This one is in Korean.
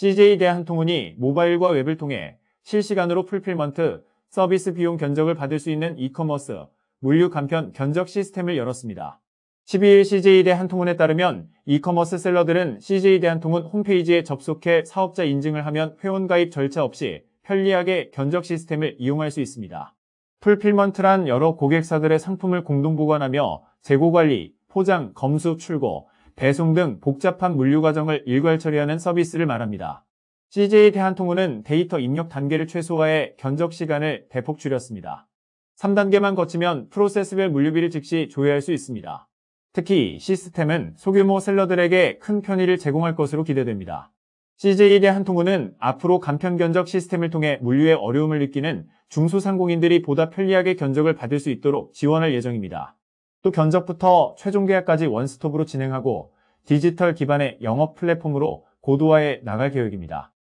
CJ 대한통운이 모바일과 웹을 통해 실시간으로 풀필먼트, 서비스 비용 견적을 받을 수 있는 이커머스, 물류 간편 견적 시스템을 열었습니다. 12일 CJ대한통운에 따르면 이커머스 셀러들은 CJ대한통운 홈페이지에 접속해 사업자 인증을 하면 회원가입 절차 없이 편리하게 견적 시스템을 이용할 수 있습니다. 풀필먼트란 여러 고객사들의 상품을 공동 보관하며 재고관리, 포장, 검수, 출고, 배송 등 복잡한 물류 과정을 일괄 처리하는 서비스를 말합니다. CJ 대한통운은 데이터 입력 단계를 최소화해 견적 시간을 대폭 줄였습니다. 3단계만 거치면 프로세스별 물류비를 즉시 조회할 수 있습니다. 특히 시스템은 소규모 셀러들에게 큰 편의를 제공할 것으로 기대됩니다. CJ 대한통운은 앞으로 간편 견적 시스템을 통해 물류의 어려움을 느끼는 중소상공인들이 보다 편리하게 견적을 받을 수 있도록 지원할 예정입니다. 또 견적부터 최종 계약까지 원스톱으로 진행하고 디지털 기반의 영업 플랫폼으로 고도화해 나갈 계획입니다.